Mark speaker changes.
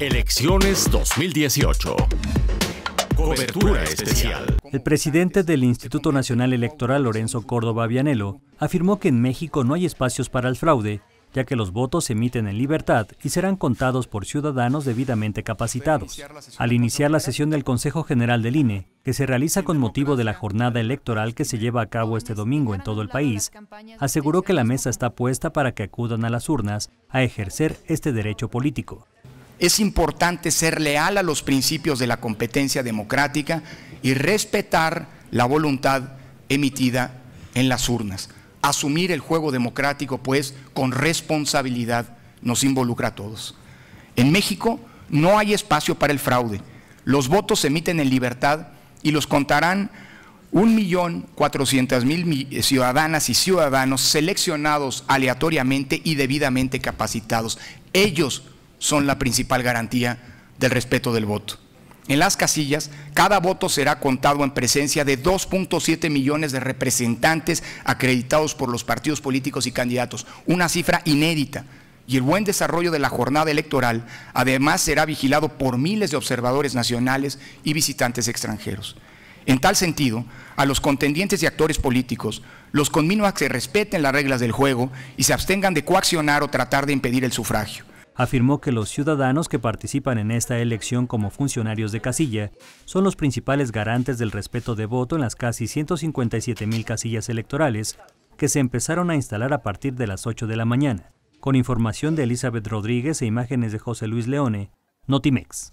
Speaker 1: Elecciones 2018. Cobertura especial. El presidente del Instituto Nacional Electoral, Lorenzo Córdoba Vianelo, afirmó que en México no hay espacios para el fraude, ya que los votos se emiten en libertad y serán contados por ciudadanos debidamente capacitados. Al iniciar la sesión del Consejo General del INE, que se realiza con motivo de la jornada electoral que se lleva a cabo este domingo en todo el país, aseguró que la mesa está puesta para que acudan a las urnas a ejercer este derecho político
Speaker 2: es importante ser leal a los principios de la competencia democrática y respetar la voluntad emitida en las urnas. Asumir el juego democrático, pues, con responsabilidad nos involucra a todos. En México no hay espacio para el fraude. Los votos se emiten en libertad y los contarán 1.400.000 ciudadanas y ciudadanos seleccionados aleatoriamente y debidamente capacitados. Ellos son la principal garantía del respeto del voto. En las casillas, cada voto será contado en presencia de 2.7 millones de representantes acreditados por los partidos políticos y candidatos, una cifra inédita. Y el buen desarrollo de la jornada electoral además será vigilado por miles de observadores nacionales y visitantes extranjeros. En tal sentido, a los contendientes y actores políticos los conmino a que respeten las reglas del juego y se abstengan de coaccionar o tratar de impedir el sufragio
Speaker 1: afirmó que los ciudadanos que participan en esta elección como funcionarios de casilla son los principales garantes del respeto de voto en las casi 157.000 casillas electorales que se empezaron a instalar a partir de las 8 de la mañana, con información de Elizabeth Rodríguez e imágenes de José Luis Leone, Notimex.